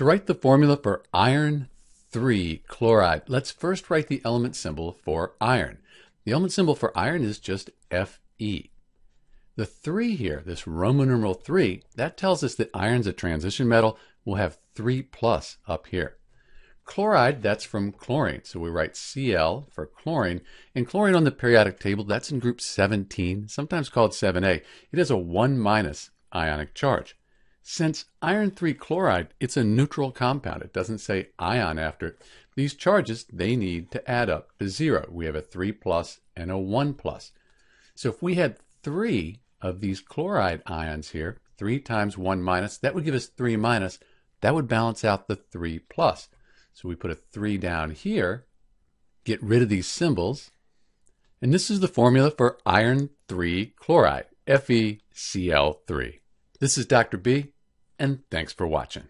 To write the formula for iron 3 chloride, let's first write the element symbol for iron. The element symbol for iron is just Fe. The 3 here, this Roman numeral 3, that tells us that iron's a transition metal. We'll have 3 plus up here. Chloride, that's from chlorine, so we write Cl for chlorine. And chlorine on the periodic table, that's in group 17, sometimes called 7a. It is a It has a one minus ionic charge. Since iron 3 chloride, it's a neutral compound. It doesn't say ion after it. These charges, they need to add up to zero. We have a 3 plus and a 1 plus. So if we had three of these chloride ions here, 3 times 1 minus, that would give us 3 minus. That would balance out the 3 plus. So we put a 3 down here, get rid of these symbols, and this is the formula for iron 3 chloride, FeCl3. This is Dr. B, and thanks for watching.